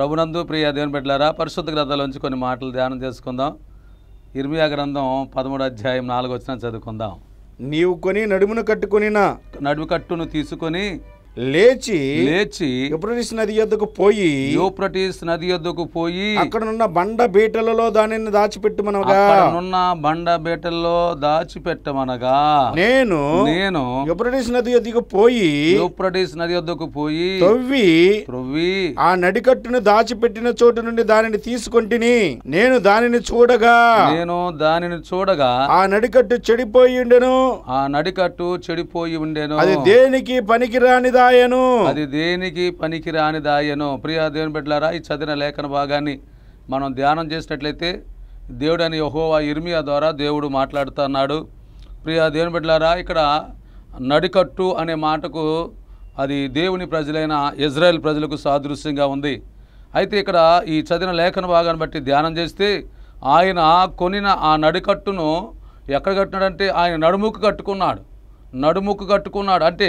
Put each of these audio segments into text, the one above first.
ప్రభునందు ప్రియ దేవుని బిడ్డలారా పరిశుద్ధ గ్రంథాలోంచి కొన్ని మాటలు ధ్యానం చేసుకుందాం ఇర్మియా గ్రంథం పదమూడు అధ్యాయం నాలుగు వచ్చిన చదువుకుందాం నీవు కొని నడుమును కట్టుకొనినా నడుము కట్టును తీసుకొని లేచి లేచి యూప్రటిస్ నది యొద్దకు పోయి యూప్రటిస్ నది యొద్దకు పోయి ఉన్న బండ బీటలలో దానిని దాచిపెట్టమనగా ఉన్న బండ బీటల్లో దాచిపెట్టమనగా నేను నేను యూప్రటిస్ నది యొద్దకు పోయి యూప్రటిస్ నది యొద్దకు పోయి తొవ్వి త్రొవ్వి ఆ నడికట్టును దాచిపెట్టిన చోటు నుండి దానిని తీసుకొంటిని నేను దానిని చూడగా నేను దానిని చూడగా ఆ నడికట్టు చెడిపోయి ఉండెను ఆ నడికట్టు చెడిపోయి ఉండెను అది దేనికి పనికిరానిదా దాయను అది దేనికి రాని దాయను ప్రియా దేవుని బిడ్డలారా ఈ చదివిన లేఖన భాగాన్ని మనం ధ్యానం చేసినట్లయితే దేవుడు అని యహోవా ఇర్మియా ద్వారా దేవుడు మాట్లాడుతున్నాడు ప్రియా దేవుని బిడ్డలారా ఇక్కడ నడికట్టు అనే మాటకు అది దేవుని ప్రజలైన ఇజ్రాయెల్ ప్రజలకు సాదృశ్యంగా ఉంది అయితే ఇక్కడ ఈ చదివిన లేఖన భాగాన్ని బట్టి ధ్యానం చేస్తే ఆయన కొనిన ఆ నడికట్టును ఎక్కడ కట్టినాడంటే ఆయన నడుముకు కట్టుకున్నాడు నడుముకు కట్టుకున్నాడు అంటే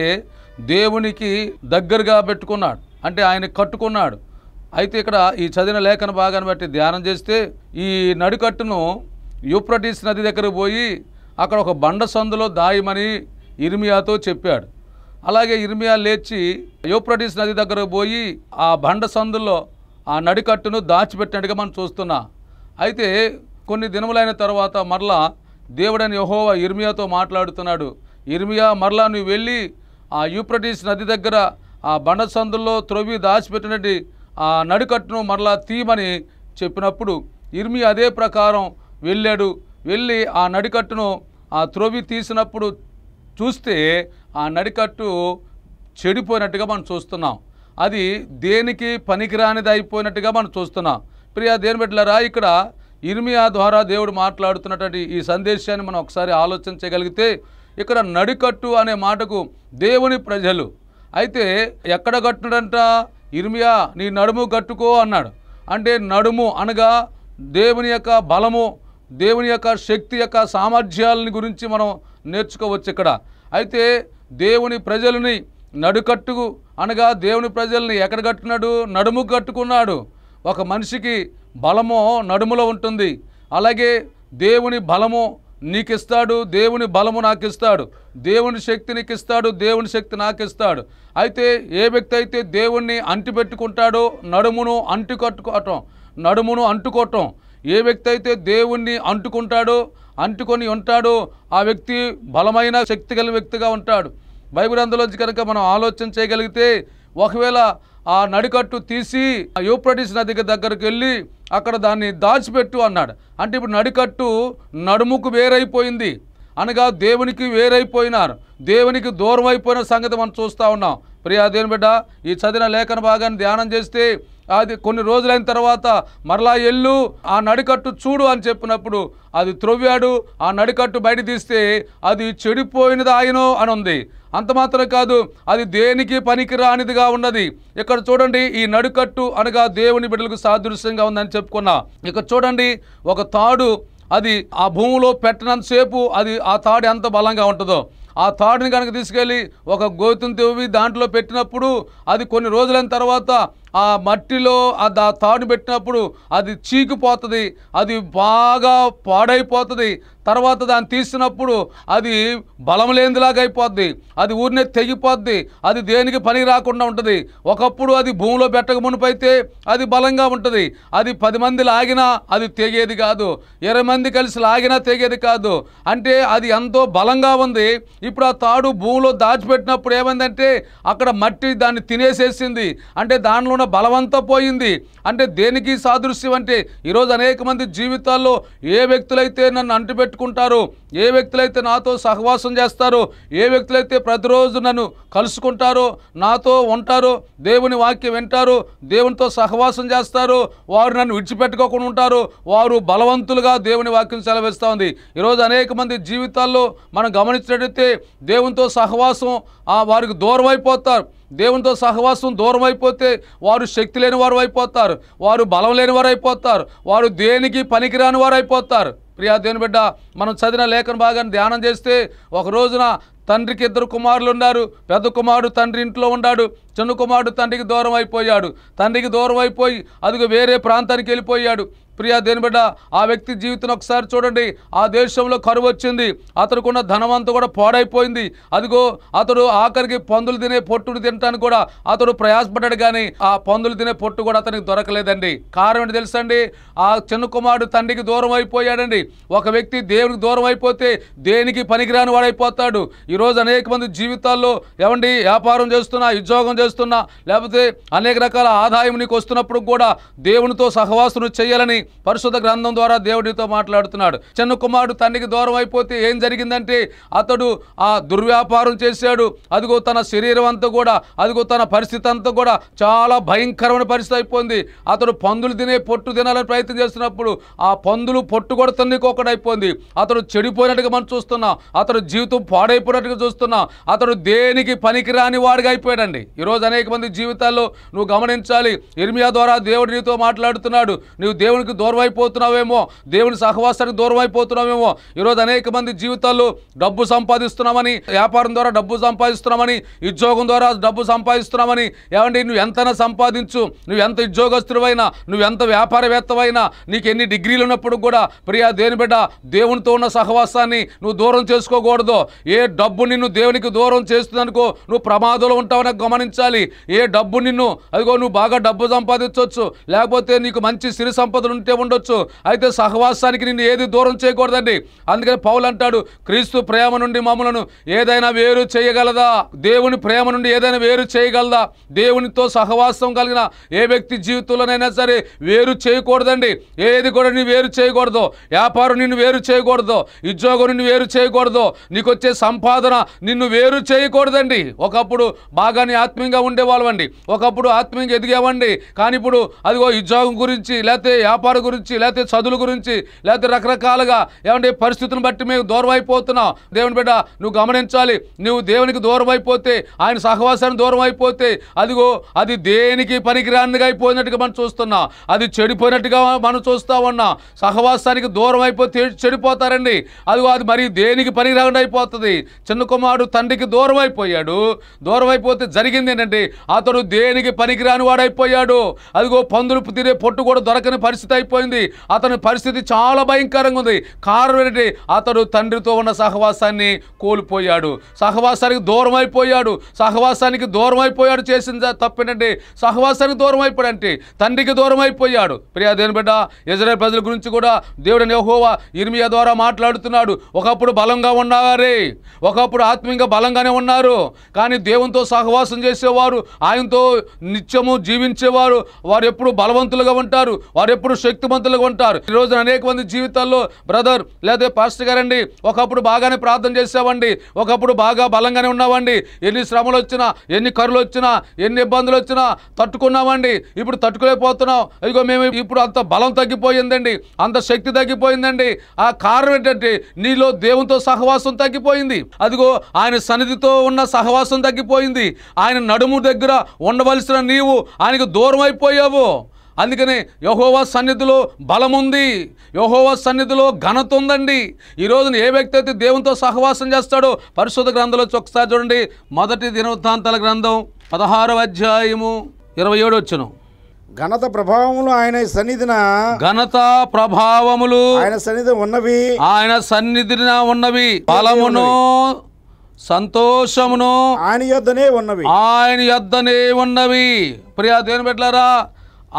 దేవునికి దగ్గరగా పెట్టుకున్నాడు అంటే ఆయన కట్టుకున్నాడు అయితే ఇక్కడ ఈ చదివిన లేఖన భాగాన్ని బట్టి ధ్యానం చేస్తే ఈ నడికట్టును యుప్రటీస్ నది దగ్గర పోయి అక్కడ ఒక బండ సందులో దాయమని ఇర్మియాతో చెప్పాడు అలాగే ఇర్మియా లేచి యూప్రటీస్ నది దగ్గర పోయి ఆ బండ సందులో ఆ నడికట్టును దాచిపెట్టినట్టుగా మనం చూస్తున్నా అయితే కొన్ని దినములైన తర్వాత మరలా దేవుడని యహోవా ఇర్మియాతో మాట్లాడుతున్నాడు ఇర్మియా మరలా నువ్వు వెళ్ళి ఆ యూప్రటీస్ నది దగ్గర ఆ బండ సందుల్లో త్రొవి దాచిపెట్టినటువంటి ఆ నడికట్టును మరలా తీయమని చెప్పినప్పుడు ఇర్మి అదే ప్రకారం వెళ్ళాడు వెళ్ళి ఆ నడికట్టును ఆ త్రొవి తీసినప్పుడు చూస్తే ఆ నడికట్టు చెడిపోయినట్టుగా మనం చూస్తున్నాం అది దేనికి పనికిరానిది అయిపోయినట్టుగా మనం చూస్తున్నాం ప్రియా దేని పెట్టలేరా ఇక్కడ ఇర్మియా ద్వారా దేవుడు మాట్లాడుతున్నటువంటి ఈ సందేశాన్ని మనం ఒకసారి ఆలోచించగలిగితే ఇక్కడ నడికట్టు అనే మాటకు దేవుని ప్రజలు అయితే ఎక్కడ కట్టుడంట ఇర్మియా నీ నడుము కట్టుకో అన్నాడు అంటే నడుము అనగా దేవుని యొక్క బలము దేవుని యొక్క శక్తి యొక్క సామర్థ్యాలని గురించి మనం నేర్చుకోవచ్చు ఇక్కడ అయితే దేవుని ప్రజలని నడుకట్టు అనగా దేవుని ప్రజల్ని ఎక్కడ కట్టున్నాడు నడుము కట్టుకున్నాడు ఒక మనిషికి బలము నడుములో ఉంటుంది అలాగే దేవుని బలము నీకిస్తాడు దేవుని బలము నాకు ఇస్తాడు దేవుని శక్తి నీకు ఇస్తాడు దేవుని శక్తి నాకు ఇస్తాడు అయితే ఏ వ్యక్తి అయితే దేవుణ్ణి అంటిపెట్టుకుంటాడో నడుమును అంటుకట్టుకోవటం నడుమును అంటుకోవటం ఏ వ్యక్తి అయితే దేవుణ్ణి అంటుకుంటాడో అంటుకొని ఉంటాడో ఆ వ్యక్తి బలమైన శక్తి వ్యక్తిగా ఉంటాడు బైబిల్ అందులోంచి కనుక మనం ఆలోచన చేయగలిగితే ఒకవేళ ఆ నడికట్టు తీసి యూప్రటిస్ నదికి దగ్గరికి వెళ్ళి అక్కడ దాన్ని దాచిపెట్టు అన్నాడు అంటే ఇప్పుడు నడికట్టు నడుముకు వేరైపోయింది అనగా దేవునికి వేరైపోయినారు దేవునికి దూరం అయిపోయిన సంగతి మనం చూస్తూ ఉన్నాం ప్రియా దేవుని బిడ్డ ఈ చదివిన లేఖన భాగాన్ని ధ్యానం చేస్తే అది కొన్ని రోజులైన తర్వాత మరలా ఎల్లు ఆ నడికట్టు చూడు అని చెప్పినప్పుడు అది త్రొవ్వాడు ఆ నడికట్టు బయట తీస్తే అది చెడిపోయినది ఆయనో అని ఉంది అంత మాత్రం కాదు అది దేనికి పనికిరానిదిగా ఉన్నది ఇక్కడ చూడండి ఈ నడుకట్టు అనగా దేవుని బిడ్డలకు సాదృశ్యంగా ఉందని చెప్పుకున్నా ఇక్కడ చూడండి ఒక తాడు అది ఆ భూమిలో పెట్టినంతసేపు అది ఆ తాడు ఎంత బలంగా ఉంటుందో ఆ తాడుని కనుక తీసుకెళ్ళి ఒక గోతుని తెవి దాంట్లో పెట్టినప్పుడు అది కొన్ని రోజులైన తర్వాత ఆ మట్టిలో ఆ తాడు పెట్టినప్పుడు అది చీకిపోతుంది అది బాగా పాడైపోతుంది తర్వాత దాన్ని తీసినప్పుడు అది బలం లేనిదిలాగా అయిపోద్ది అది ఊరినే తెగిపోద్ది అది దేనికి పని రాకుండా ఉంటుంది ఒకప్పుడు అది భూమిలో పెట్టక మునిపైతే అది బలంగా ఉంటుంది అది పది మంది లాగినా అది తెగేది కాదు ఇరవై మంది కలిసి లాగినా తెగేది కాదు అంటే అది ఎంతో బలంగా ఉంది ఇప్పుడు ఆ తాడు భూమిలో దాచిపెట్టినప్పుడు ఏమైందంటే అక్కడ మట్టి దాన్ని తినేసేసింది అంటే దానిలో ఉన్న బలవంతా పోయింది అంటే దేనికి సాదృశ్యం అంటే ఈరోజు అనేక మంది జీవితాల్లో ఏ వ్యక్తులైతే నన్ను అంటుపెట్టుకుంటారో ఏ వ్యక్తులైతే నాతో సహవాసం చేస్తారో ఏ వ్యక్తులైతే ప్రతిరోజు నన్ను కలుసుకుంటారో నాతో ఉంటారో దేవుని వాక్యం వింటారు దేవునితో సహవాసం చేస్తారు వారు నన్ను విడిచిపెట్టుకోకుండా ఉంటారు వారు బలవంతులుగా దేవుని వాక్యం సెలవిస్తూ ఉంది ఈరోజు అనేక మంది జీవితాల్లో మనం గమనించినట్లయితే దేవునితో సహవాసం వారికి దూరం అయిపోతారు దేవునితో సహవాసం దూరం అయిపోతే వారు శక్తి లేని వారు అయిపోతారు వారు బలం లేని వారు అయిపోతారు వారు దేనికి పనికిరాని వారు అయిపోతారు ప్రియా దేని బిడ్డ మనం చదివిన లేఖను బాగా ధ్యానం చేస్తే ఒక రోజున తండ్రికి ఇద్దరు కుమారులు ఉన్నారు పెద్ద కుమారుడు తండ్రి ఇంట్లో ఉన్నాడు చిన్న కుమారుడు తండ్రికి దూరం అయిపోయాడు తండ్రికి దూరం అయిపోయి అదిగో వేరే ప్రాంతానికి వెళ్ళిపోయాడు ప్రియా దేని బిడ్డ ఆ వ్యక్తి జీవితం ఒకసారి చూడండి ఆ దేశంలో కరువు వచ్చింది అతనుకున్న ధనవంత కూడా పాడైపోయింది అదిగో అతడు ఆఖరికి పందులు తినే పొట్టును తినటానికి కూడా అతడు ప్రయాసపడ్డాడు కానీ ఆ పందులు తినే పొట్టు కూడా అతనికి దొరకలేదండి కారణం ఏంటి తెలుసండి ఆ చిన్న కుమారుడు తండ్రికి దూరం అయిపోయాడండి ఒక వ్యక్తి దేవునికి దూరం అయిపోతే దేనికి పనికిరాని వాడైపోతాడు ఈరోజు అనేక మంది జీవితాల్లో ఏమండి వ్యాపారం చేస్తున్నా ఉద్యోగం చేస్తున్నా లేకపోతే అనేక రకాల ఆదాయం నీకు వస్తున్నప్పుడు కూడా దేవునితో సహవాసులు చేయాలని పరిశుద్ధ గ్రంథం ద్వారా దేవుడితో మాట్లాడుతున్నాడు చిన్న కుమారుడు తండ్రికి దూరం అయిపోతే ఏం జరిగిందంటే అతడు ఆ దుర్వ్యాపారం చేశాడు అదిగో తన శరీరం అంతా కూడా అదిగో తన పరిస్థితి అంతా కూడా చాలా భయంకరమైన పరిస్థితి అయిపోయింది అతడు పందులు తినే పొట్టు తినాలని ప్రయత్నం చేస్తున్నప్పుడు ఆ పందులు పొట్టు కొడుతున్న అయిపోయింది అతడు చెడిపోయినట్టుగా మనం చూస్తున్నాం అతడు జీవితం పాడైపోయినట్టుగా చూస్తున్నాం అతడు దేనికి పనికిరాని వాడిగా అయిపోయాడండి ఈరోజు అనేక మంది జీవితాల్లో నువ్వు గమనించాలి ఇర్మియా ద్వారా దేవుడు నీతో మాట్లాడుతున్నాడు నువ్వు దేవునికి దూరం అయిపోతున్నావేమో దేవుని సహవాసానికి దూరం అయిపోతున్నావేమో ఈరోజు అనేక మంది జీవితాల్లో డబ్బు సంపాదిస్తున్నామని వ్యాపారం ద్వారా డబ్బు సంపాదిస్తున్నామని ఉద్యోగం ద్వారా డబ్బు సంపాదిస్తున్నామని ఏమంటే నువ్వు ఎంతైనా సంపాదించు నువ్వు ఎంత ఉద్యోగస్తుడివైనా నువ్వు ఎంత వ్యాపారవేత్తవైనా నీకు ఎన్ని డిగ్రీలు ఉన్నప్పుడు కూడా ప్రియా దేని బిడ్డ దేవునితో ఉన్న సహవాసాన్ని నువ్వు దూరం చేసుకోకూడదు ఏ డబ్బు నిన్ను దేవునికి దూరం చేస్తుందనుకో నువ్వు ప్రమాదంలో ఉంటావని గమనించాలి ఏ డబ్బు నిన్ను అదిగో నువ్వు బాగా డబ్బు సంపాదించవచ్చు లేకపోతే నీకు మంచి సిరి సంపదలు ఉంటే ఉండొచ్చు అయితే సహవాసానికి నిన్ను ఏది దూరం చేయకూడదండి అందుకని పౌలు అంటాడు క్రీస్తు ప్రేమ నుండి మమ్మలను ఏదైనా వేరు చేయగలదా దేవుని ప్రేమ నుండి ఏదైనా వేరు చేయగలదా దేవునితో సహవాసం కలిగిన ఏ వ్యక్తి జీవితంలోనైనా సరే వేరు చేయకూడదండి ఏది కూడా నీ వేరు చేయకూడదు వ్యాపారం నిన్ను వేరు చేయకూడదు ఉద్యోగం నిన్ను వేరు చేయకూడదు నీకు వచ్చే సంపాదన నిన్ను వేరు చేయకూడదండి ఒకప్పుడు బాగానే ఆత్మీయంగా ఉండేవాళ్ళమండి ఒకప్పుడు ఆత్మీయంగా ఎదిగేవండి కానీ ఇప్పుడు అదిగో ఉద్యోగం గురించి లేకపోతే వ్యాపారం గురించి లేకపోతే చదువుల గురించి లేకపోతే రకరకాలుగా ఏమంటే పరిస్థితులను బట్టి మేము దూరం అయిపోతున్నాం దేవుని బిడ్డ నువ్వు గమనించాలి నువ్వు దేవునికి దూరం అయిపోతే ఆయన సహవాసానికి దూరం అయిపోతే అదిగో అది దేనికి పనికిరానిగా అయిపోయినట్టుగా మనం చూస్తున్నాం అది చెడిపోయినట్టుగా మనం చూస్తా ఉన్నాం సహవాసానికి దూరం అయిపోతే చెడిపోతారండి అది అది మరి దేనికి పని రాకుండా అయిపోతుంది చిన్న కుమారుడు తండ్రికి దూరం అయిపోయాడు దూరం అయిపోతే జరిగింది ఏంటండి అతడు దేనికి పనికిరాని అయిపోయాడు అదిగో పందులు తినే పొట్టు కూడా దొరకని పరిస్థితి అయిపోయింది అతని పరిస్థితి చాలా భయంకరంగా ఉంది కారణం ఏంటంటే అతడు తండ్రితో ఉన్న సహవాసాన్ని కోల్పోయాడు సహవాసానికి దూరం అయిపోయాడు సహవాసానికి దూరం అయిపోయాడు చేసిన తప్పేనండి సహవాసానికి దూరం అయిపోయాడు అంటే తండ్రికి దూరం అయిపోయాడు ప్రియా దేని బిడ్డ ఇజ్రాయల్ ప్రజల గురించి కూడా దేవుడు యహోవా ఇర్మియా ద్వారా మాట్లాడుతున్నాడు ఒకప్పుడు బలంగా ఉన్నవారే ఒకప్పుడు ఆత్మీయంగా బలంగానే ఉన్నారు కానీ దేవునితో సహవాసం చేసేవారు ఆయనతో నిత్యము జీవించేవారు వారు ఎప్పుడు బలవంతులుగా ఉంటారు వారు ఎప్పుడు శక్తివంతులుగా ఉంటారు ఈరోజు అనేక మంది జీవితాల్లో బ్రదర్ లేదా పాస్టర్ గారండి ఒకప్పుడు బాగానే ప్రార్థన చేసేవండి ఒకప్పుడు బాగా బలంగానే ఉన్నావండి ఎన్ని శ్రమలు వచ్చినా ఎన్ని కరులు వచ్చినా ఎన్ని ఇబ్బందులు వచ్చినా తట్టుకున్నామండి ఇప్పుడు తట్టుకోలేకపోతున్నాం ఇదిగో మేము ఇప్పుడు అంత బలం తగ్గిపోయిందండి అంత శక్తి తగ్గిపోయింది ఏమైందండి ఆ కారణం ఏంటంటే నీలో దేవునితో సహవాసం తగ్గిపోయింది అదిగో ఆయన సన్నిధితో ఉన్న సహవాసం తగ్గిపోయింది ఆయన నడుము దగ్గర ఉండవలసిన నీవు ఆయనకు దూరం అయిపోయావు అందుకని యహోవా సన్నిధిలో బలం ఉంది యహోవా సన్నిధిలో ఘనత ఉందండి ఈరోజున ఏ వ్యక్తి అయితే దేవునితో సహవాసం చేస్తాడో పరిశుద్ధ గ్రంథంలో ఒకసారి చూడండి మొదటి దినవృత్తాంతాల గ్రంథం పదహారవ అధ్యాయము ఇరవై ఏడు వచ్చినాం ఘనత ప్రభావములు ఆయన సన్నిధిన ఘనత ప్రభావములు ఆయన సన్నిధి ఉన్నవి ఆయన సన్నిధిన ఉన్నవి ఫలమును సంతోషమును ఆయన యొద్దనే ఉన్నవి ఆయన యొద్దనే ఉన్నవి ప్రియా దేని పెట్టారా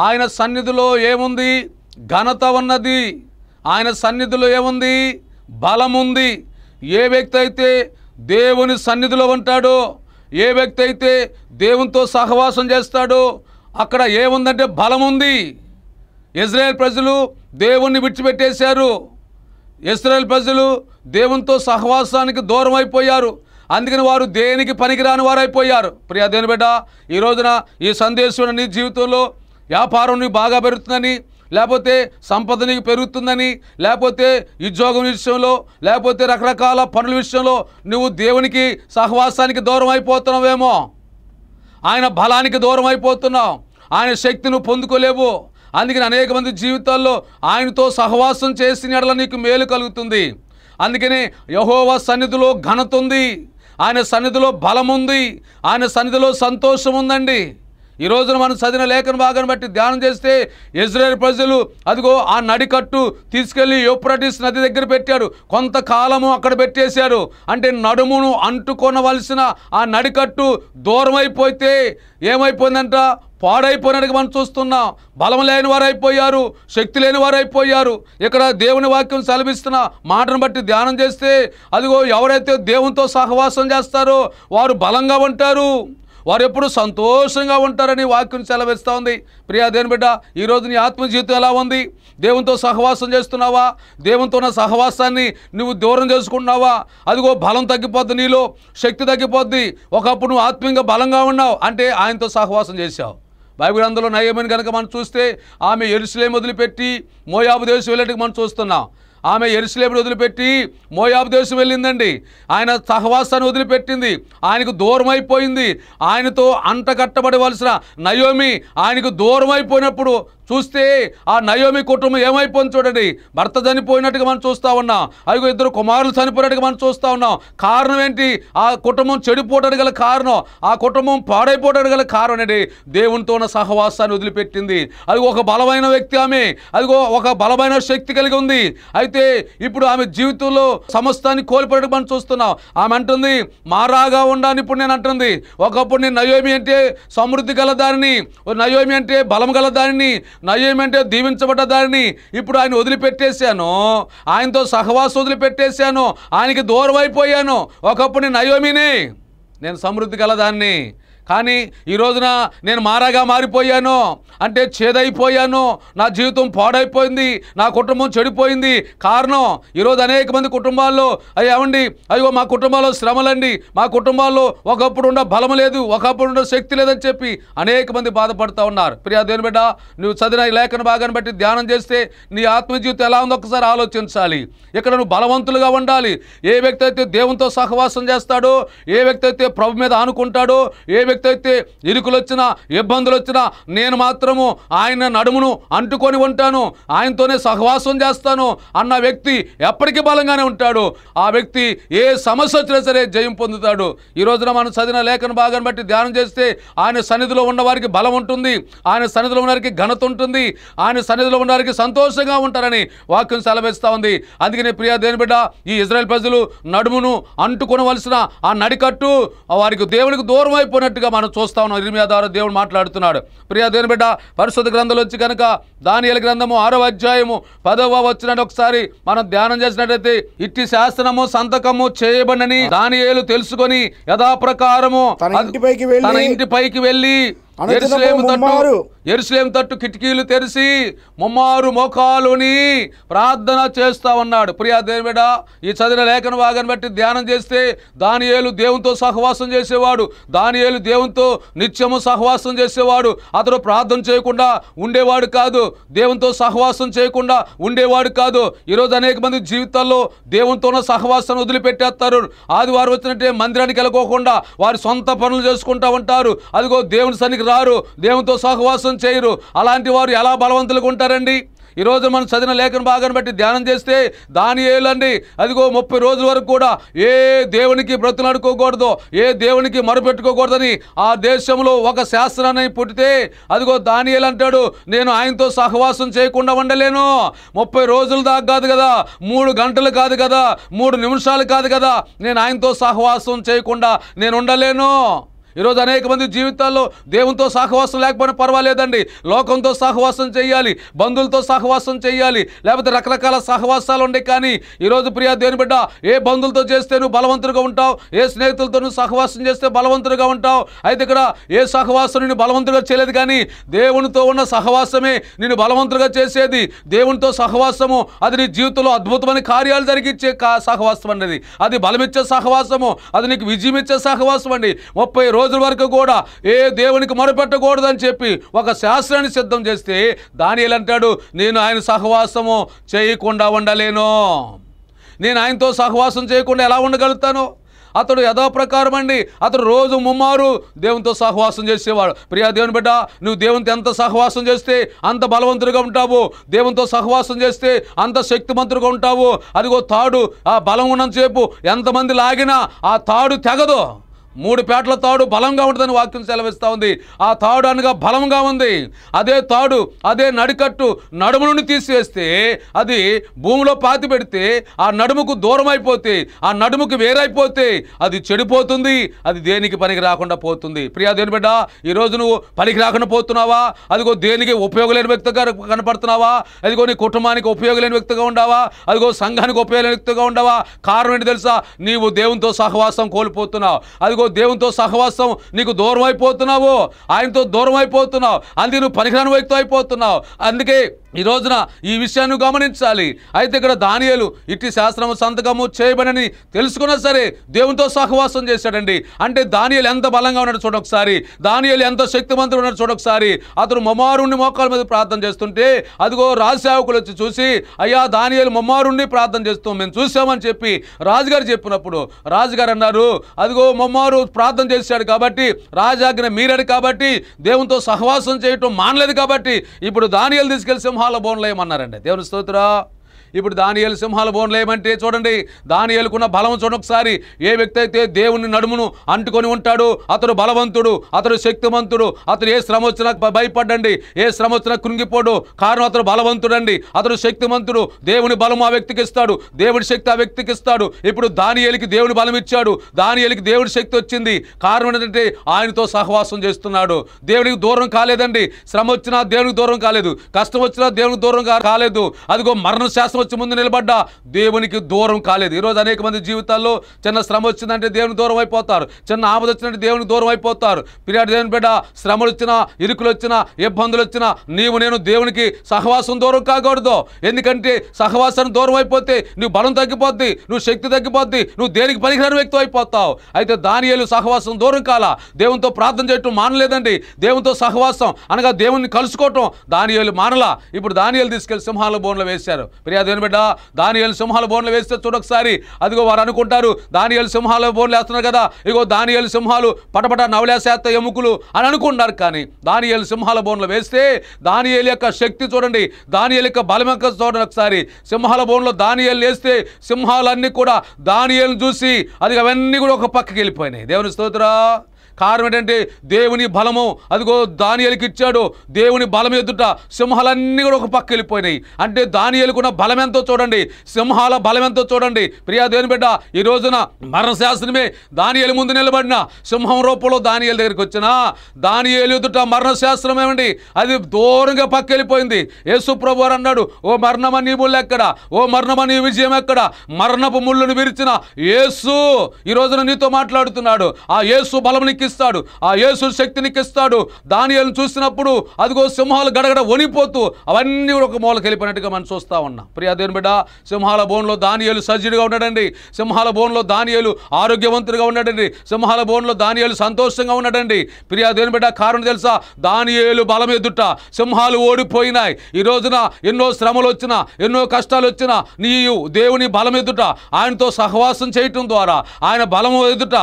ఆయన సన్నిధిలో ఏముంది ఘనత ఉన్నది ఆయన సన్నిధిలో ఏముంది బలముంది ఏ వ్యక్తి అయితే దేవుని సన్నిధిలో ఉంటాడో ఏ వ్యక్తి అయితే దేవునితో సహవాసం చేస్తాడో అక్కడ ఏముందంటే బలం ఉంది ఇజ్రాయెల్ ప్రజలు దేవుణ్ణి విడిచిపెట్టేశారు ఇస్రాయెల్ ప్రజలు దేవునితో సహవాసానికి దూరం అయిపోయారు అందుకని వారు దేనికి పనికిరాని వారైపోయారు ప్రియా దేని బిడ్డ ఈ రోజున ఈ సందేశం నీ జీవితంలో వ్యాపారం నీకు బాగా పెరుగుతుందని లేకపోతే సంపద నీకు పెరుగుతుందని లేకపోతే ఉద్యోగం విషయంలో లేకపోతే రకరకాల పనుల విషయంలో నువ్వు దేవునికి సహవాసానికి దూరం అయిపోతున్నావేమో ఆయన బలానికి దూరం అయిపోతున్నాం ఆయన శక్తి నువ్వు పొందుకోలేవు అందుకని అనేక మంది జీవితాల్లో ఆయనతో సహవాసం చేసిన ఎడల నీకు మేలు కలుగుతుంది అందుకని యహోవా సన్నిధిలో ఘనత ఉంది ఆయన సన్నిధిలో బలం ఉంది ఆయన సన్నిధిలో సంతోషం ఉందండి ఈ రోజున మనం చదివిన లేఖన భాగాన్ని బట్టి ధ్యానం చేస్తే ఇజ్రాయల్ ప్రజలు అదిగో ఆ నడికట్టు తీసుకెళ్లి యోప్రటిస్ నది దగ్గర పెట్టాడు కొంతకాలము అక్కడ పెట్టేశాడు అంటే నడుమును అంటుకొనవలసిన ఆ నడికట్టు దూరం అయిపోతే ఏమైపోయిందంట పాడైపోయినట్టుగా మనం చూస్తున్నాం బలం లేని వారు అయిపోయారు శక్తి లేని వారు అయిపోయారు ఇక్కడ దేవుని వాక్యం సెలవిస్తున్న మాటను బట్టి ధ్యానం చేస్తే అదిగో ఎవరైతే దేవునితో సహవాసం చేస్తారో వారు బలంగా ఉంటారు వారు ఎప్పుడు సంతోషంగా ఉంటారని వాక్యం సెలవిస్తూ ఉంది ప్రియా దేని బిడ్డ ఈరోజు నీ ఆత్మ జీవితం ఎలా ఉంది దేవునితో సహవాసం చేస్తున్నావా దేవునితో ఉన్న సహవాసాన్ని నువ్వు దూరం చేసుకుంటున్నావా అదిగో బలం తగ్గిపోద్ది నీలో శక్తి తగ్గిపోద్ది ఒకప్పుడు నువ్వు ఆత్మీయంగా బలంగా ఉన్నావు అంటే ఆయనతో సహవాసం చేశావు బైబిల్ అందులో నయమని కనుక మనం చూస్తే ఆమె ఎరుసలేం వదిలిపెట్టి మోయాబు దేశం వెళ్ళటికి మనం చూస్తున్నాం ఆమె ఎరుసలేపుని వదిలిపెట్టి మోయాబు దేశం వెళ్ళిందండి ఆయన సహవాసాన్ని వదిలిపెట్టింది ఆయనకు దూరం అయిపోయింది ఆయనతో అంటకట్టబడవలసిన నయోమి ఆయనకు దూరం అయిపోయినప్పుడు చూస్తే ఆ నయోమి కుటుంబం ఏమైపోయింది చూడండి భర్త చనిపోయినట్టుగా మనం చూస్తూ ఉన్నాం అదిగో ఇద్దరు కుమారులు చనిపోయినట్టుగా మనం చూస్తూ ఉన్నాం కారణం ఏంటి ఆ కుటుంబం చెడిపోవడానికి గల కారణం ఆ కుటుంబం పాడైపోవడానికి గల కారణం అండి దేవునితో ఉన్న సహవాసాన్ని వదిలిపెట్టింది అది ఒక బలమైన వ్యక్తి ఆమె అది ఒక బలమైన శక్తి కలిగి ఉంది అయితే ఇప్పుడు ఆమె జీవితంలో సమస్తాన్ని కోల్పోయడం మనం చూస్తున్నాం ఆమె అంటుంది మారాగా ఉండాలని ఇప్పుడు నేను అంటుంది ఒకప్పుడు నేను నయోమి అంటే సమృద్ధి గల దానిని నయోమి అంటే బలం గల దానిని నయ్యమంటే దీవించబడ్డ దారిని ఇప్పుడు ఆయన వదిలిపెట్టేశాను ఆయనతో సహవాసం వదిలిపెట్టేశాను ఆయనకి దూరం అయిపోయాను ఒకప్పుడు నయోమిని నేను సమృద్ధి కలదాన్ని కానీ ఈ రోజున నేను మారాగా మారిపోయాను అంటే చేదైపోయాను నా జీవితం పాడైపోయింది నా కుటుంబం చెడిపోయింది కారణం ఈరోజు అనేక మంది కుటుంబాల్లో అవి అయ్యో మా కుటుంబాల్లో శ్రమలండి మా కుటుంబాల్లో ఒకప్పుడు ఉన్న బలం లేదు ఒకప్పుడు ఉన్న శక్తి లేదని చెప్పి అనేక మంది బాధపడుతూ ఉన్నారు ప్రియా దేని బిడ్డ నువ్వు చదివిన లేఖన భాగాన్ని బట్టి ధ్యానం చేస్తే నీ ఆత్మజీవితం ఎలా ఉందో ఒకసారి ఆలోచించాలి ఇక్కడ నువ్వు బలవంతులుగా ఉండాలి ఏ వ్యక్తి అయితే దేవునితో సహవాసం చేస్తాడో ఏ వ్యక్తి అయితే ప్రభు మీద ఆనుకుంటాడో ఏ వ్యక్తి అయితే ఇరుకులు వచ్చినా ఇబ్బందులు వచ్చినా నేను మాత్రము ఆయన నడుమును అంటుకొని ఉంటాను ఆయనతోనే సహవాసం చేస్తాను అన్న వ్యక్తి ఎప్పటికీ బలంగానే ఉంటాడు ఆ వ్యక్తి ఏ సమస్య వచ్చినా సరే జయం పొందుతాడు ఈ రోజున మనం చదివిన లేఖన భాగాన్ని బట్టి ధ్యానం చేస్తే ఆయన సన్నిధిలో ఉన్నవారికి బలం ఉంటుంది ఆయన సన్నిధిలో ఉన్నవారికి ఘనత ఉంటుంది ఆయన సన్నిధిలో ఉన్నవారికి సంతోషంగా ఉంటారని వాక్యం సెలవిస్తూ ఉంది అందుకనే ప్రియా దేని బిడ్డ ఈ ఇజ్రాయెల్ ప్రజలు నడుమును అంటుకొనవలసిన ఆ నడికట్టు వారికి దేవునికి దూరం అయిపోయినట్టు ఉన్నట్టుగా మనం చూస్తా ఉన్నాం ఇర్మియా ద్వారా దేవుడు మాట్లాడుతున్నాడు ప్రియా దేని బిడ్డ పరిశుద్ధ గ్రంథంలోంచి కనుక దానియల గ్రంథము ఆరవ అధ్యాయము పదవ వచ్చినట్టు ఒకసారి మనం ధ్యానం చేసినట్టయితే ఇట్టి శాసనము సంతకము చేయబడినని దానియేలు తెలుసుకొని యథాప్రకారము ఇంటి పైకి వెళ్ళి ఎరుసలేం తట్టు కిటికీలు తెరిచి ముమ్మారు ముఖాలుని ప్రార్థన చేస్తా ఉన్నాడు ప్రియా దేవుడ ఈ చదివిన లేఖను భాగాన్ని బట్టి ధ్యానం చేస్తే దానియేలు దేవునితో సహవాసం చేసేవాడు దాని దేవునితో నిత్యము సహవాసం చేసేవాడు అతడు ప్రార్థన చేయకుండా ఉండేవాడు కాదు దేవునితో సహవాసం చేయకుండా ఉండేవాడు కాదు ఈరోజు అనేక మంది జీవితాల్లో దేవునితోన సహవాసం వదిలిపెట్టేస్తారు ఆదివారం వచ్చినట్టే మందిరానికి వెళ్ళకోకుండా వారి సొంత పనులు చేసుకుంటూ ఉంటారు అదిగో దేవుని సన్నికి రారు దేవునితో సహవాసం బలవంతం చేయరు అలాంటి వారు ఎలా బలవంతులుగా ఉంటారండి ఈరోజు మనం చదివిన లేఖను భాగాన్ని బట్టి ధ్యానం చేస్తే దాని ఏలండి అదిగో ముప్పై రోజుల వరకు కూడా ఏ దేవునికి బ్రతులాడుకోకూడదు ఏ దేవునికి మరుపెట్టుకోకూడదని ఆ దేశంలో ఒక శాస్త్రాన్ని పుట్టితే అదిగో దాని అంటాడు నేను ఆయనతో సహవాసం చేయకుండా ఉండలేను ముప్పై రోజులు దాకా కాదు కదా మూడు గంటలు కాదు కదా మూడు నిమిషాలు కాదు కదా నేను ఆయనతో సహవాసం చేయకుండా నేను ఉండలేను ఈరోజు అనేక మంది జీవితాల్లో దేవునితో సహవాసం లేకపోయినా పర్వాలేదండి లోకంతో సహవాసం చేయాలి బంధువులతో సహవాసం చేయాలి లేకపోతే రకరకాల సహవాసాలు ఉండే కానీ ఈరోజు ప్రియా దేని బిడ్డ ఏ బంధువులతో చేస్తే నువ్వు బలవంతుడుగా ఉంటావు ఏ స్నేహితులతో నువ్వు సహవాసం చేస్తే బలవంతుడుగా ఉంటావు అయితే ఇక్కడ ఏ సహవాసం నేను బలవంతుడుగా చేయలేదు కానీ దేవునితో ఉన్న సహవాసమే నేను బలవంతుడుగా చేసేది దేవునితో సహవాసము అది నీ జీవితంలో అద్భుతమైన కార్యాలు జరిగించే సహవాసం అండి అది బలమిచ్చే సహవాసము అది నీకు విజయం ఇచ్చే సహవాసం అండి ముప్పై రోజుల వరకు కూడా ఏ దేవునికి మొరపెట్టకూడదని చెప్పి ఒక శాస్త్రాన్ని సిద్ధం చేస్తే దాని అంటాడు నేను ఆయన సహవాసము చేయకుండా ఉండలేను నేను ఆయనతో సహవాసం చేయకుండా ఎలా ఉండగలుగుతాను అతడు యథాప్రకారం అండి అతడు రోజు ముమ్మారు దేవునితో సహవాసం చేసేవాడు ప్రియా దేవుని బిడ్డ నువ్వు దేవునితో ఎంత సహవాసం చేస్తే అంత బలవంతుడిగా ఉంటావు దేవునితో సహవాసం చేస్తే అంత శక్తిమంతుడిగా ఉంటావు అదిగో తాడు ఆ బలం ఉన్నంతసేపు ఎంతమంది లాగినా ఆ తాడు తెగదు మూడు పేటల తాడు బలంగా ఉంటుందని వాక్యం సెలవిస్తూ ఉంది ఆ తాడు అనగా బలంగా ఉంది అదే తాడు అదే నడికట్టు నడుము నుండి తీసివేస్తే అది భూమిలో పాతి పెడితే ఆ నడుముకు దూరం అయిపోతే ఆ నడుముకు వేరైపోతే అది చెడిపోతుంది అది దేనికి పనికి రాకుండా పోతుంది ప్రియా దేని బిడ్డ ఈరోజు నువ్వు పనికి రాకుండా పోతున్నావా అదిగో దేనికి ఉపయోగలేని వ్యక్తిగా కనపడుతున్నావా అదిగో నీ కుటుంబానికి ఉపయోగలేని వ్యక్తిగా ఉండవా అదిగో సంఘానికి ఉపయోగలేని వ్యక్తిగా ఉండవా కారణం ఏంటి తెలుసా నీవు దేవునితో సహవాసం కోల్పోతున్నావు అదిగో నీకు దేవునితో సహవాసం నీకు దూరం అయిపోతున్నావు ఆయనతో దూరం అయిపోతున్నావు అందుకే నువ్వు పనికిరాని వ్యక్తి అయిపోతున్నావు అందుకే ఈ రోజున ఈ విషయాన్ని గమనించాలి అయితే ఇక్కడ దానియలు ఇట్టి శాస్త్రము సంతకము చేయబడని తెలుసుకున్నా సరే దేవునితో సహవాసం చేశాడండి అంటే దానియలు ఎంత బలంగా ఉన్నాడు చూడొకసారి దానియలు ఎంత శక్తివంతుడు ఉన్నాడు చూడొకసారి అతను మొమ్మారుణ్ణి మోకాల మీద ప్రార్థన చేస్తుంటే అదిగో రాజసేవకులు వచ్చి చూసి అయ్యా దానియలు మొమ్మారుణ్ణి ప్రార్థన చేస్తాం మేము చూసామని చెప్పి రాజుగారు చెప్పినప్పుడు రాజుగారు అన్నారు అదిగో మొమ్మారు వారు ప్రార్థన చేశాడు కాబట్టి రాజాజ్ఞ మీరాడు కాబట్టి దేవునితో సహవాసం చేయటం మానలేదు కాబట్టి ఇప్పుడు దానియాలు తీసుకెళ్లి సింహాల బోన్లో ఏమన్నారండి దేవుని స్తోత్రం ఇప్పుడు దానియలు సింహాల ఏమంటే చూడండి దానియలుకున్న బలం చూడొకసారి ఒకసారి ఏ వ్యక్తి అయితే దేవుని నడుమును అంటుకొని ఉంటాడు అతడు బలవంతుడు అతడు శక్తివంతుడు అతడు ఏ శ్రమ వచ్చినా భయపడండి ఏ శ్రమ వచ్చినా కృంగిపోడు కారణం అతడు బలవంతుడండి అతడు శక్తివంతుడు దేవుని బలం ఆ వ్యక్తికి ఇస్తాడు దేవుడి శక్తి ఆ వ్యక్తికి ఇస్తాడు ఇప్పుడు దానియలికి దేవుని బలం ఇచ్చాడు దానియలికి దేవుడి శక్తి వచ్చింది కారణం ఏంటంటే ఆయనతో సహవాసం చేస్తున్నాడు దేవునికి దూరం కాలేదండి శ్రమ వచ్చినా దేవునికి దూరం కాలేదు కష్టం వచ్చినా దేవునికి దూరం కాలేదు అదిగో మరణ శాస్త్రం వచ్చి ముందు నిలబడ్డా దేవునికి దూరం కాలేదు ఈరోజు అనేక మంది జీవితాల్లో చిన్న శ్రమ వచ్చిందంటే దేవుని దూరం అయిపోతారు చిన్న ఆపద వచ్చిందంటే దేవుని దూరం అయిపోతారు ఫిర్యాదు దేవుని బిడ్డ శ్రమలు వచ్చినా ఇరుకులు వచ్చినా ఇబ్బందులు వచ్చినా నీవు నేను దేవునికి సహవాసం దూరం కాకూడదు ఎందుకంటే సహవాసం దూరం అయిపోతే నువ్వు బలం తగ్గిపోద్ది నువ్వు శక్తి తగ్గిపోద్ది నువ్వు దేనికి పనికిరాని వ్యక్తి అయిపోతావు అయితే దానియలు సహవాసం దూరం కాల దేవునితో ప్రార్థన చేయటం మానలేదండి దేవునితో సహవాసం అనగా దేవుని కలుసుకోవటం దానియలు మానలా ఇప్పుడు దానియలు తీసుకెళ్లి సింహాల బోన్లో వేశారు ప్రియా చేయను బిడ్డ దానియలు సింహాల బోన్లు వేస్తే చూడొకసారి అదిగో వారు అనుకుంటారు దానియలు సింహాల బోన్లు వేస్తున్నారు కదా ఇగో దానియలు సింహాలు పటపట నవలేసేత్త ఎముకులు అని అనుకుంటారు కానీ దానియలు సింహాల బోన్లు వేస్తే దానియలు యొక్క శక్తి చూడండి దానియలు యొక్క బలం యొక్క చూడండి ఒకసారి సింహాల బోన్లో దానియలు వేస్తే సింహాలన్నీ కూడా దానియలను చూసి అది అవన్నీ కూడా ఒక పక్కకి వెళ్ళిపోయినాయి దేవుని స్తోత్ర కారణం ఏంటంటే దేవుని బలము అదిగో దానియలకి ఇచ్చాడు దేవుని బలం ఎదుట సింహాలన్నీ కూడా ఒక పక్క వెళ్ళిపోయినాయి అంటే దానియలకున్న బలం ఎంతో చూడండి సింహాల బలం ఎంతో చూడండి ప్రియా దేవుని బిడ్డ ఈ రోజున మరణశాసనమే దానియలు ముందు నిలబడిన సింహం రూపంలో దానియల దగ్గరికి వచ్చిన దానియలు ఎదుట మరణశాస్త్రం ఏమండి అది దూరంగా పక్క వెళ్ళిపోయింది యేసుప్రభు అన్నాడు ఓ మరణమని ముళ్ళు ఎక్కడ ఓ మరణమని విజయం ఎక్కడ మరణపు ముళ్ళును విరిచిన యేసు ఈ రోజున నీతో మాట్లాడుతున్నాడు ఆ యేసు బలం నీకు ఇస్తాడు ఆ యేసు శక్తి ఇస్తాడు దానియాలను చూసినప్పుడు అదిగో సింహాలు గడగడ వణిపోతూ అవన్నీ ఒక మూలకి వెళ్ళిపోయినట్టుగా మనం చూస్తూ ఉన్నాం ప్రియా బిడ్డ సింహాల బోన్లో దానియాలు సజ్జుడిగా ఉన్నాడండి సింహాల బోన్లో దానియాలు ఆరోగ్యవంతుడిగా ఉన్నాడండి సింహాల బోన్లో దానియాలు సంతోషంగా ఉన్నాడండి ప్రియా బిడ్డ కారణం తెలుసా దానియేలు బలం ఎదుట సింహాలు ఓడిపోయినాయి ఈ రోజున ఎన్నో శ్రమలు వచ్చినా ఎన్నో కష్టాలు వచ్చినా నీ దేవుని బలం ఎదుట ఆయనతో సహవాసం చేయటం ద్వారా ఆయన బలం ఎదుట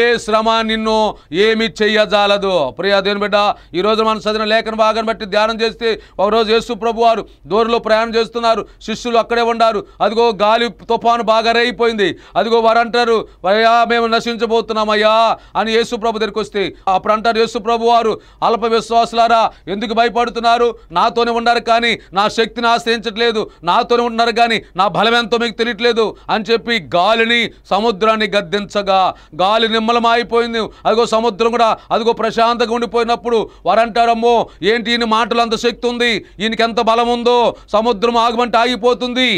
ఏ శ్రమ నిన్ను ఏమి చెయ్యజాలదు ప్రియా దేని బిడ్డ ఈరోజు మనం చదివిన లేఖన భాగం బట్టి ధ్యానం చేస్తే ఒకరోజు యేసు ప్రభు వారు దూరంలో ప్రయాణం చేస్తున్నారు శిష్యులు అక్కడే ఉన్నారు అదిగో గాలి తుఫాను బాగా రేగిపోయింది అదిగో వారు అంటారు అయ్యా మేము నశించబోతున్నామయ్యా అని యేసు ప్రభు దగ్గరికి వస్తే అప్పుడు అంటారు యేసు ప్రభు వారు అల్ప విశ్వాసులారా ఎందుకు భయపడుతున్నారు నాతోనే ఉన్నారు కానీ నా శక్తిని ఆశ్రయించట్లేదు నాతోనే ఉన్నారు కానీ నా బలం ఎంతో మీకు తెలియట్లేదు అని చెప్పి గాలిని సముద్రాన్ని గద్దించగా గాలి నిమ్మలమైపోయింది అదిగో సముద్రం కూడా అదిగో ప్రశాంతంగా ఉండిపోయినప్పుడు వారంటారమ్మో ఏంటి ఈయన మాటలు అంత శక్తి ఉంది ఈయనకి ఎంత బలం ఉందో సముద్రం ఆగమంటే ఆగిపోతుంది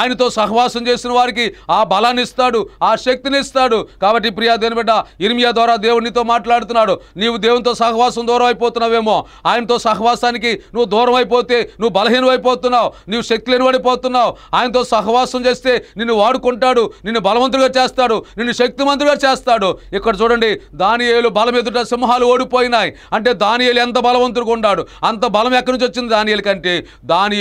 ఆయనతో సహవాసం చేసిన వారికి ఆ బలాన్ని ఇస్తాడు ఆ శక్తిని ఇస్తాడు కాబట్టి ప్రియా దేని బిడ్డ ఇర్మియా ద్వారా దేవుడినితో మాట్లాడుతున్నాడు నీవు దేవునితో సహవాసం దూరం అయిపోతున్నావేమో ఆయనతో సహవాసానికి నువ్వు దూరం అయిపోతే నువ్వు బలహీనమైపోతున్నావు నీవు శక్తి లేనివడిపోతున్నావు ఆయనతో సహవాసం చేస్తే నిన్ను వాడుకుంటాడు నిన్ను బలవంతుడిగా చేస్తాడు నిన్ను శక్తివంతుడిగా చేస్తాడు ఇక్కడ చూడండి ఏలు బలం ఎదుట సింహాలు ఓడిపోయినాయి అంటే ఏలు ఎంత బలవంతుడుగా ఉన్నాడు అంత బలం ఎక్కడి నుంచి వచ్చింది ఏలు కంటే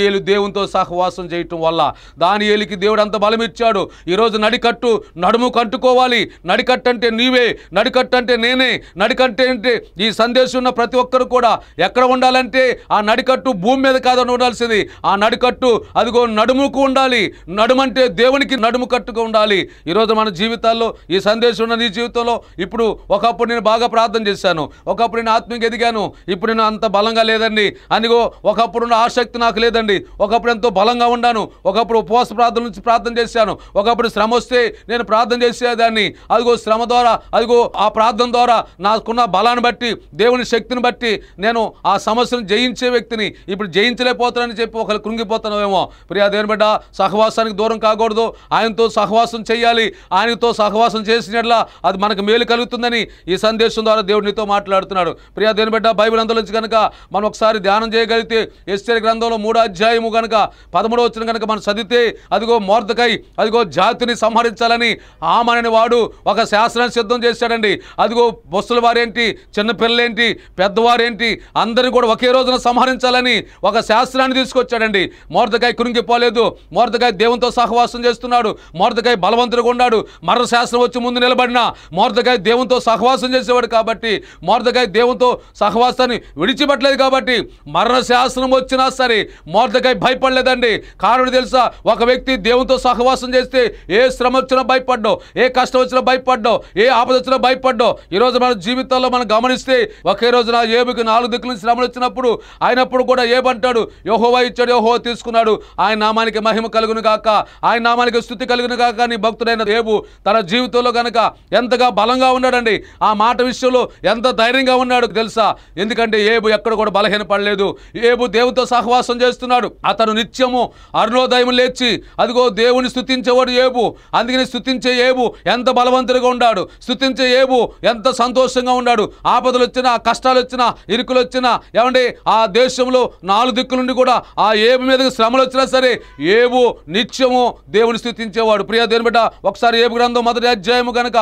ఏలు దేవునితో సహవాసం చేయటం వల్ల దాని దానియేలికి దేవుడు అంత బలమిచ్చాడు ఈరోజు నడికట్టు నడుము కంటుకోవాలి నడికట్టంటే నీవే నడికట్టంటే నేనే నడికంటే ఈ సందేశం ఉన్న ప్రతి ఒక్కరు కూడా ఎక్కడ ఉండాలంటే ఆ నడికట్టు భూమి మీద కాదని ఉండాల్సింది ఆ నడికట్టు అదిగో నడుముకు ఉండాలి నడుమంటే దేవునికి నడుము కట్టుకు ఉండాలి ఈరోజు మన జీవితాల్లో ఈ సందేశం ఉన్న నీ జీవితంలో ఇప్పుడు ఒకప్పుడు నేను బాగా ప్రార్థన చేశాను ఒకప్పుడు నేను ఆత్మీయ ఎదిగాను ఇప్పుడు నేను అంత బలంగా లేదండి అనిగో ఒకప్పుడున్న ఆసక్తి నాకు లేదండి ఒకప్పుడు ఎంతో బలంగా ఉన్నాను ఒకప్పుడు ఉపవాస ఉపవాస ప్రార్థన నుంచి ప్రార్థన చేశాను ఒకప్పుడు శ్రమ వస్తే నేను ప్రార్థన చేసేదాన్ని అదిగో శ్రమ ద్వారా అదిగో ఆ ప్రార్థన ద్వారా నాకున్న బలాన్ని బట్టి దేవుని శక్తిని బట్టి నేను ఆ సమస్యను జయించే వ్యక్తిని ఇప్పుడు జయించలేకపోతానని చెప్పి ఒకరు కృంగిపోతున్నామేమో ప్రియా దేవుని బిడ్డ సహవాసానికి దూరం కాకూడదు ఆయనతో సహవాసం చేయాలి ఆయనతో సహవాసం చేసినట్లా అది మనకు మేలు కలుగుతుందని ఈ సందేశం ద్వారా దేవుడు నీతో మాట్లాడుతున్నాడు ప్రియా దేవుని బిడ్డ బైబిల్ అందులోంచి కనుక మనం ఒకసారి ధ్యానం చేయగలిగితే ఎస్టర్ గ్రంథంలో మూడో అధ్యాయము కనుక పదమూడో వచ్చిన కనుక మనం చదివితే అదిగో మోర్దకై అదిగో జాతిని సంహరించాలని ఆమనని వాడు ఒక శాస్త్రాన్ని సిద్ధం చేశాడండి అదిగో బొస్సుల వారేంటి చిన్నపిల్లలేంటి పెద్దవారేంటి అందరినీ కూడా ఒకే రోజున సంహరించాలని ఒక శాస్త్రాన్ని తీసుకొచ్చాడండి మోర్దకాయ కురింగిపోలేదు మోర్దకాయ దేవునితో సహవాసం చేస్తున్నాడు మోర్దకాయ బలవంతుడిగా ఉన్నాడు మరణ శాస్త్రం వచ్చి ముందు నిలబడిన మోర్దకాయ దేవునితో సహవాసం చేసేవాడు కాబట్టి మోర్దకాయ దేవునితో సహవాసాన్ని విడిచిపెట్టలేదు కాబట్టి మరణ శాస్త్రం వచ్చినా సరే మోర్దకాయ భయపడలేదండి కారణం తెలుసా ఒక వ్యక్తి దేవునితో సహవాసం చేస్తే ఏ శ్రమ వచ్చినా భయపడ్డావు ఏ కష్టం వచ్చినా భయపడ్డావు ఏ ఆపద వచ్చినా భయపడ్డావు ఈరోజు మన జీవితాల్లో మనం గమనిస్తే ఒకే రోజున ఏబికి నాలుగు దిక్కుల నుంచి శ్రమలు వచ్చినప్పుడు అయినప్పుడు కూడా ఏమంటాడు యోహోవా ఇచ్చాడు యోహో తీసుకున్నాడు ఆయన నామానికి మహిమ కలుగును గాక ఆయన నామానికి స్థుతి కలుగును గాక నీ భక్తుడైన ఏబు తన జీవితంలో కనుక ఎంతగా బలంగా ఉన్నాడండి ఆ మాట విషయంలో ఎంత ధైర్యంగా ఉన్నాడు తెలుసా ఎందుకంటే ఏబు ఎక్కడ కూడా బలహీనపడలేదు ఏబు దేవుతో సహవాసం చేస్తున్నాడు అతను నిత్యము అరుణోదయం లేచి అదిగో దేవుని స్థుతించేవాడు ఏబు అందుకని స్థుతించే ఏబు ఎంత బలవంతుడిగా ఉన్నాడు స్థుతించే ఏబు ఎంత సంతోషంగా ఉన్నాడు ఆపదలు వచ్చినా కష్టాలు వచ్చినా ఇరుకులు వచ్చినా ఏమండి ఆ దేశంలో నాలుగు దిక్కుల నుండి కూడా ఆ ఏబు మీదకి శ్రమలు వచ్చినా సరే ఏబు నిత్యము దేవుని స్థుతించేవాడు ప్రియా దేని బిడ్డ ఒకసారి ఏబు గ్రంథం మొదటి అధ్యాయము కనుక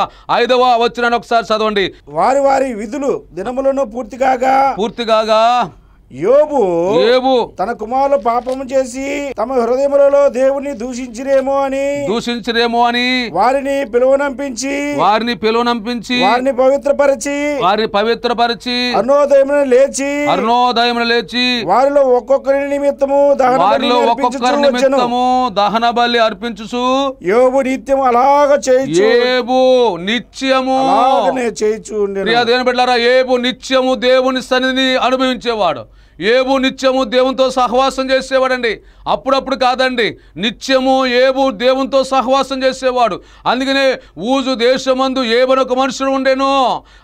ఐదవ వచ్చిన ఒకసారి చదవండి వారి వారి విధులు దినములను పూర్తి కాగా పూర్తి కాగా యోబు తన కుమారులు పాపం చేసి తమ హృదయములలో దేవుని దూషించిరేమో అని దూషించిరేమో అని వారిని పిలువనంపించి వారిని పిలువనంపించి వారిని పవిత్రపరిచి వారిని పవిత్రపరిచి అరుణోదయమున లేచి అరుణోదయమున లేచి వారిలో ఒక్కొక్కరి నిమిత్తము వారిలో ఒక్కొక్కరి నిమిత్తము దహన బలి అర్పించు యోబు నిత్యం అలాగ చేయు నిత్యము నిత్యము చేయొచ్చు పెట్టారా ఏబు నిత్యము దేవుని సన్నిధిని అనుభవించేవాడు ఏబు నిత్యము దేవునితో సహవాసం చేసేవాడండి అప్పుడప్పుడు కాదండి నిత్యము ఏబు దేవునితో సహవాసం చేసేవాడు అందుకనే ఊజు దేశమందు ఏబనొక ఒక మనుషుడు ఉండేను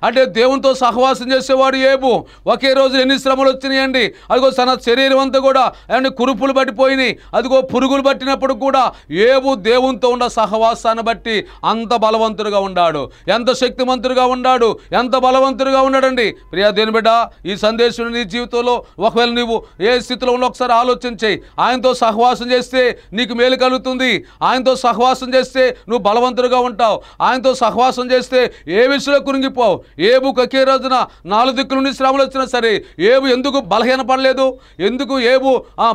అంటే దేవునితో సహవాసం చేసేవాడు ఏబు ఒకే రోజు ఎన్ని శ్రమలు వచ్చినాయండి అదిగో తన శరీరం అంతా కూడా అండ్ కురుపులు పట్టిపోయినాయి అదిగో పురుగులు పట్టినప్పుడు కూడా ఏబు దేవునితో ఉన్న సహవాసాన్ని బట్టి అంత బలవంతుడుగా ఉన్నాడు ఎంత శక్తివంతుడుగా ఉన్నాడు ఎంత బలవంతుడుగా ఉన్నాడండి ప్రియా దేని బిడ్డ ఈ సందేశం నీ జీవితంలో ఒకవేళ నువ్వు ఏ స్థితిలో ఉన్న ఒకసారి ఆలోచన చేయి ఆయనతో సహవాసం చేస్తే నీకు మేలు కలుగుతుంది ఆయనతో సహవాసం చేస్తే నువ్వు బలవంతుడుగా ఉంటావు ఆయనతో సహవాసం చేస్తే ఏ విషయంలో కురింగిపోవు ఏబు ఒకే రోజున నాలుగు దిక్కుల నుండి శ్రమలు వచ్చినా సరే ఏబు ఎందుకు బలహీనపడలేదు ఎందుకు ఏబు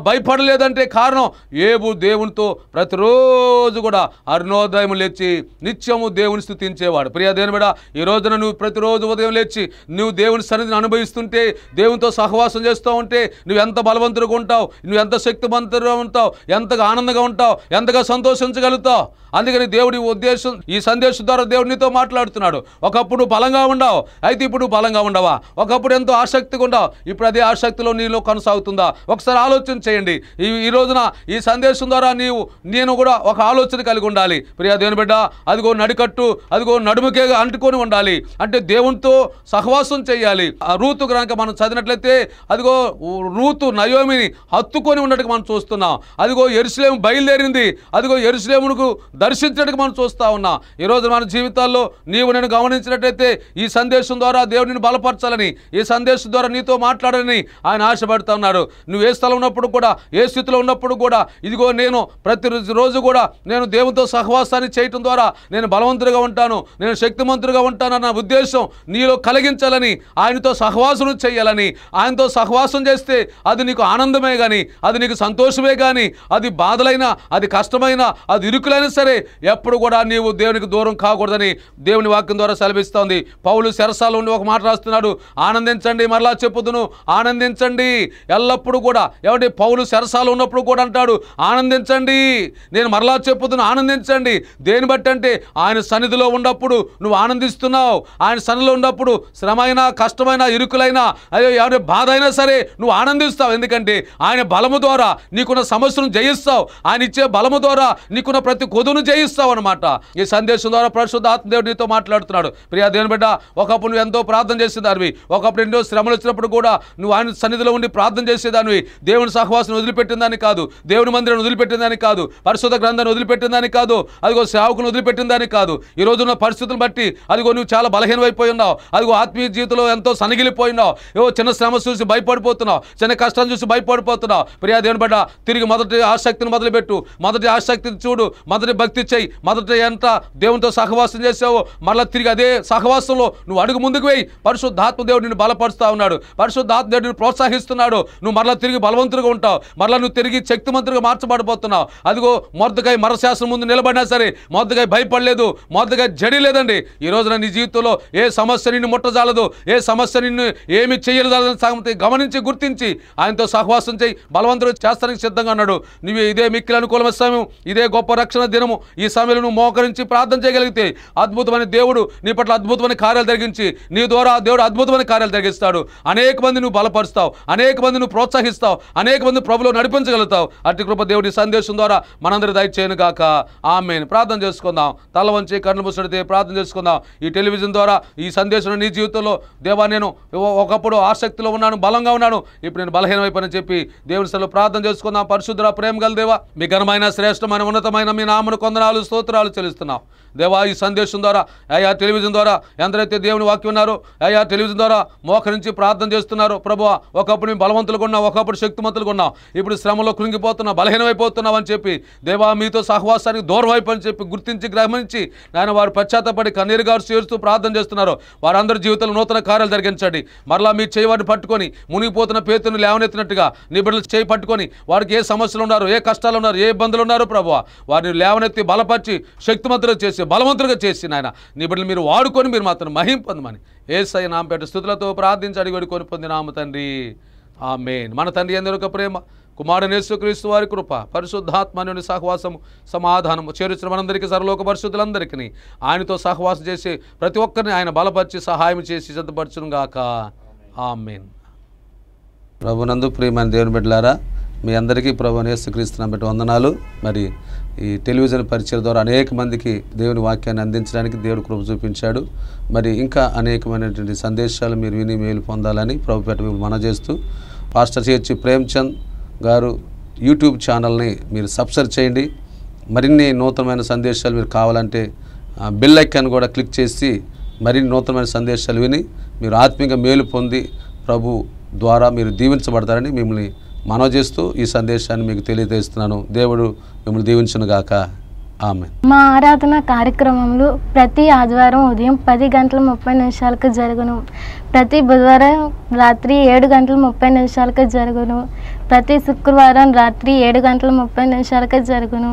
భయపడలేదంటే కారణం ఏబు దేవునితో ప్రతిరోజు కూడా అరుణోదయం లేచి నిత్యము దేవుని స్థుతించేవాడు ప్రియా దేవుని బిడ ఈ రోజున నువ్వు ప్రతిరోజు ఉదయం లేచి నువ్వు దేవుని సన్నిధిని అనుభవిస్తుంటే దేవునితో సహవాసం చేస్తావు ఉంటే నువ్వు ఎంత బలవంతుడుగా ఉంటావు నువ్వు ఎంత శక్తివంతుడుగా ఉంటావు ఎంతగా ఆనందంగా ఉంటావు ఎంతగా సంతోషించగలుగుతావు అందుకని దేవుడి ఉద్దేశం ఈ సందేశం ద్వారా దేవుడినితో మాట్లాడుతున్నాడు ఒకప్పుడు బలంగా ఉండవు అయితే ఇప్పుడు బలంగా ఉండవా ఒకప్పుడు ఎంతో ఆసక్తిగా ఉండవు ఇప్పుడు అదే ఆసక్తిలో నీలో కొనసాగుతుందా ఒకసారి ఆలోచన చేయండి ఈ ఈ రోజున ఈ సందేశం ద్వారా నీవు నేను కూడా ఒక ఆలోచన కలిగి ఉండాలి ప్రియా దేవుని బిడ్డ అదిగో నడికట్టు అదిగో నడుముకే అంటుకొని ఉండాలి అంటే దేవునితో సహవాసం చేయాలి ఆ రూతు కనుక మనం చదివినట్లయితే అదిగో రూతు నయోమిని హత్తుకొని ఉన్నట్టు మనం చూస్తున్నాం అదిగో ఎరుసలేము బయలుదేరింది అదిగో ఎరుసలేమునకు దర్శించడానికి మనం చూస్తూ ఉన్నాం ఈరోజు మన జీవితాల్లో నీవు నేను గమనించినట్టయితే ఈ సందేశం ద్వారా దేవుడిని బలపరచాలని ఈ సందేశం ద్వారా నీతో మాట్లాడాలని ఆయన ఆశపడుతూ ఉన్నారు నువ్వు ఏ స్థలం ఉన్నప్పుడు కూడా ఏ స్థితిలో ఉన్నప్పుడు కూడా ఇదిగో నేను ప్రతి రోజు కూడా నేను దేవునితో సహవాసాన్ని చేయటం ద్వారా నేను బలవంతుడిగా ఉంటాను నేను శక్తిమంతుడిగా ఉంటానన్న ఉద్దేశం నీలో కలిగించాలని ఆయనతో సహవాసం చేయాలని ఆయనతో సహవాసం కోసం చేస్తే అది నీకు ఆనందమే కానీ అది నీకు సంతోషమే కానీ అది బాధలైనా అది కష్టమైనా అది ఇరుకులైనా సరే ఎప్పుడు కూడా నీవు దేవునికి దూరం కాకూడదని దేవుని వాక్యం ద్వారా సెలవిస్తోంది పౌలు శరసాలు ఉండి ఒక మాట రాస్తున్నాడు ఆనందించండి మరలా చెప్పుదును ఆనందించండి ఎల్లప్పుడూ కూడా ఏమంటే పౌలు శరసాలు ఉన్నప్పుడు కూడా అంటాడు ఆనందించండి నేను మరలా చెప్పుదును ఆనందించండి దేని బట్టి అంటే ఆయన సన్నిధిలో ఉన్నప్పుడు నువ్వు ఆనందిస్తున్నావు ఆయన సన్నిధిలో ఉన్నప్పుడు శ్రమైనా కష్టమైనా ఇరుకులైనా అయ్యో ఎవరి బాధ అయినా సరే నువ్వు ఆనందిస్తావు ఎందుకంటే ఆయన బలము ద్వారా నీకున్న సమస్యను జయిస్తావు ఆయన ఇచ్చే బలము ద్వారా నీకున్న ప్రతి కొదును జయిస్తావు అనమాట ఈ సందేశం ద్వారా పరిశుద్ధ ఆత్మదేవుడు నీతో మాట్లాడుతున్నాడు ప్రియా దేవుని బిడ్డ ఒకప్పుడు నువ్వు ఎంతో ప్రార్థన చేసేదానివి ఒకప్పుడు ఎన్నో శ్రమలు వచ్చినప్పుడు కూడా నువ్వు ఆయన సన్నిధిలో ఉండి ప్రార్థన చేసేదానివి దేవుని సహవాసం వదిలిపెట్టిందని కాదు దేవుని మందిరం వదిలిపెట్టిందని కాదు పరిశుద్ధ గ్రంథాన్ని వదిలిపెట్టిందని కాదు అదిగో సేవకులను వదిలిపెట్టిందని కాదు ఈ రోజున పరిస్థితులను బట్టి అదిగో నువ్వు చాలా బలహీనమైపోయి ఉన్నావు అదిగో ఆత్మీయ జీవితంలో ఎంతో సనగిలిపోయినావు ఏవో చిన్న శ్రమ చూసి భయపడిపో భయపడిపోతున్నావు చిన్న కష్టం చూసి భయపడిపోతున్నావు ప్రియా దేవుని బిడ్డ తిరిగి మొదటి ఆసక్తిని మొదలుపెట్టు మొదటి ఆసక్తిని చూడు మొదటి భక్తి చేయి మొదటి ఎంత దేవునితో సహవాసం చేసావో మళ్ళీ తిరిగి అదే సహవాసంలో నువ్వు అడుగు ముందుకు వేయి పరిశుద్ధాత్మ దేవుడు నిన్ను బలపరుస్తూ ఉన్నాడు పరిశుద్ధాత్మ దేవుడు నిన్ను ప్రోత్సహిస్తున్నాడు నువ్వు మరలా తిరిగి బలవంతుడిగా ఉంటావు మరలా నువ్వు తిరిగి శక్తిమంతుడిగా మార్చబడిపోతున్నావు అదిగో మొద్దకాయ మరశాసనం ముందు నిలబడినా సరే మొద్దకాయ భయపడలేదు మొదటిగా జడి లేదండి ఈ రోజున నీ జీవితంలో ఏ సమస్య నిన్ను ముట్టజాలదు ఏ సమస్య నిన్ను ఏమి చేయలేదని సంగతి గమనించి గుర్తించి ఆయనతో సహవాసం చేయి బలవంతుడు చేస్తానికి సిద్ధంగా అన్నాడు నువ్వు ఇదే మిక్కిలి అనుకూలమైన సమయం ఇదే గొప్ప రక్షణ దినము ఈ సమయంలో నువ్వు మోకరించి ప్రార్థన చేయగలిగితే అద్భుతమైన దేవుడు నీ పట్ల అద్భుతమైన కార్యాలు జరిగించి నీ ద్వారా దేవుడు అద్భుతమైన కార్యాలు జరిగిస్తాడు అనేక మంది నువ్వు బలపరుస్తావు అనేక మంది నువ్వు ప్రోత్సహిస్తావు అనేక మంది ప్రభులో నడిపించగలుగుతావు అట్టి కృప దేవుడి సందేశం ద్వారా మనందరి దయచేయను గాక ఆమె ప్రార్థన చేసుకుందాం తల వంచి కన్ను ముసడితే ప్రార్థన చేసుకుందాం ఈ టెలివిజన్ ద్వారా ఈ సందేశం నీ జీవితంలో దేవా నేను ఒకప్పుడు ఆసక్తిలో ఉన్నాను బలంగా ఉన్నాను ఉన్నాను ఇప్పుడు నేను బలహీనమైపోయినని చెప్పి దేవుని సెలవు ప్రార్థన చేసుకుందాం పరిశుద్ధ ప్రేమ గల దేవా మీ ఘనమైన శ్రేష్టమైన ఉన్నతమైన మీ నామను కొందనాలు స్తోత్రాలు చెల్లిస్తున్నాం దేవా ఈ సందేశం ద్వారా అయ్యా టెలివిజన్ ద్వారా ఎందరైతే దేవుని వాక్యం ఉన్నారో అయ్యా టెలివిజన్ ద్వారా మోకరించి ప్రార్థన చేస్తున్నారో ప్రభు ఒకప్పుడు మేము బలవంతులుగా ఉన్నాం ఒకప్పుడు శక్తిమంతులుగా ఉన్నాం ఇప్పుడు శ్రమలో కృంగిపోతున్నాం బలహీనమైపోతున్నాం అని చెప్పి దేవా మీతో సహవాసానికి దూరం అయిపోయి చెప్పి గుర్తించి గ్రహించి నాయన వారు పశ్చాత్తపడి కన్నీరు గారు చేరుస్తూ ప్రార్థన చేస్తున్నారు వారందరి జీవితంలో నూతన కార్యాలు జరిగించండి మరలా మీరు చేయవాడిని పట్టుకొని మునిగి మునిగిపోతున్న పేతును లేవనెత్తినట్టుగా నిబడులు బిడ్డలు చేయి పట్టుకొని వారికి ఏ సమస్యలు ఉన్నారు ఏ కష్టాలు ఉన్నారు ఏ ఇబ్బందులు ఉన్నారు ప్రభు వారిని లేవనెత్తి బలపరిచి శక్తిమంతులుగా చేసి బలవంతులుగా చేసి నాయన నిబడులు మీరు వాడుకొని మీరు మాత్రం మహింపొందమని ఏసై నాంపేట స్థుతులతో ప్రార్థించి అడిగడి కొని పొందినాము తండ్రి ఆ మెయిన్ మన తండ్రి ఎందరొక ప్రేమ కుమారునేసుక్రీస్తు వారి కృప పరిశుద్ధాత్మని సహవాసము సమాధానము చేరుచిన మనందరికీ సరలోక పరిశుద్ధులందరికీ ఆయనతో సహవాసం చేసి ప్రతి ఒక్కరిని ఆయన బలపరిచి సహాయం చేసి ఆ మెయిన్ ప్రభునందు ప్రియమైన దేవుని బిడ్డలారా మీ అందరికీ ప్రభు నేసుక్రీస్తున్నాం బట్టి వందనాలు మరి ఈ టెలివిజన్ పరిచయం ద్వారా అనేక మందికి దేవుని వాక్యాన్ని అందించడానికి దేవుడు కృప చూపించాడు మరి ఇంకా అనేకమైనటువంటి సందేశాలు మీరు విని మేలు పొందాలని ప్రభుపేట మేము మన చేస్తూ పాస్టర్ చేర్చి ప్రేమ్చంద్ గారు యూట్యూబ్ ఛానల్ని మీరు సబ్స్క్రైబ్ చేయండి మరిన్ని నూతనమైన సందేశాలు మీరు కావాలంటే బిల్ ఐకాన్ కూడా క్లిక్ చేసి మరిన్ని నూతనమైన సందేశాలు విని మీరు ఆత్మీయంగా మేలు పొంది ప్రభు ద్వారా మీరు దీవించబడతారని మిమ్మల్ని మనవ చేస్తూ ఈ సందేశాన్ని మీకు తెలియజేస్తున్నాను దేవుడు మిమ్మల్ని దీవించునుగాక ఆమె మా ఆరాధన కార్యక్రమంలో ప్రతి ఆదివారం ఉదయం పది గంటల ముప్పై నిమిషాలకు జరుగును ప్రతి బుధవారం రాత్రి ఏడు గంటల ముప్పై నిమిషాలకు జరుగును ప్రతి శుక్రవారం రాత్రి ఏడు గంటల ముప్పై నిమిషాలకు జరుగును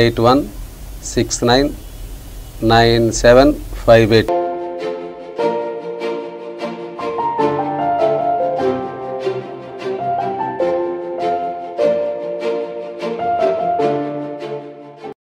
eight one six nine nine seven five eight